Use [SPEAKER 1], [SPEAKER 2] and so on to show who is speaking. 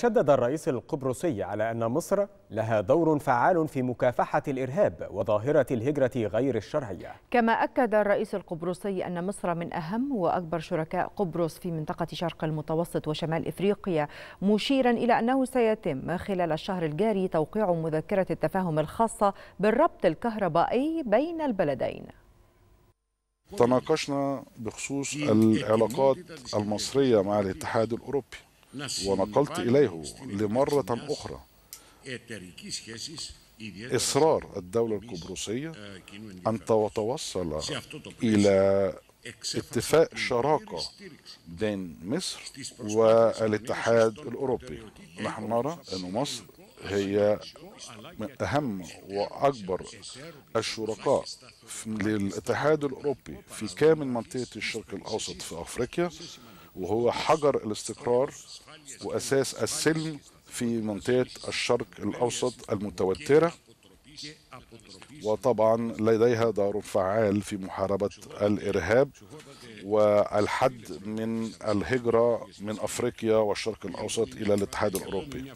[SPEAKER 1] شدد الرئيس القبرصي على أن مصر لها دور فعال في مكافحة الإرهاب وظاهرة الهجرة غير الشرعية كما أكد الرئيس القبرصي أن مصر من أهم وأكبر شركاء قبرص في منطقة شرق المتوسط وشمال إفريقيا مشيرا إلى أنه سيتم خلال الشهر الجاري توقيع مذكرة التفاهم الخاصة بالربط الكهربائي بين البلدين
[SPEAKER 2] تناقشنا بخصوص العلاقات المصرية مع الاتحاد الأوروبي ونقلت إليه لمرة أخرى إصرار الدولة القبرصية آه، أن تتوصل إلى اتفاق شراكة بين مصر والاتحاد الأوروبي نحن نرى أن مصر هي من أهم وأكبر الشركاء للاتحاد الأوروبي في كامل منطقة الشرق الأوسط في أفريقيا وهو حجر الاستقرار وأساس السلم في منطقة الشرق الأوسط المتوترة وطبعا لديها دور فعال في محاربة الإرهاب والحد من الهجرة من أفريقيا والشرق الأوسط إلى الاتحاد الأوروبي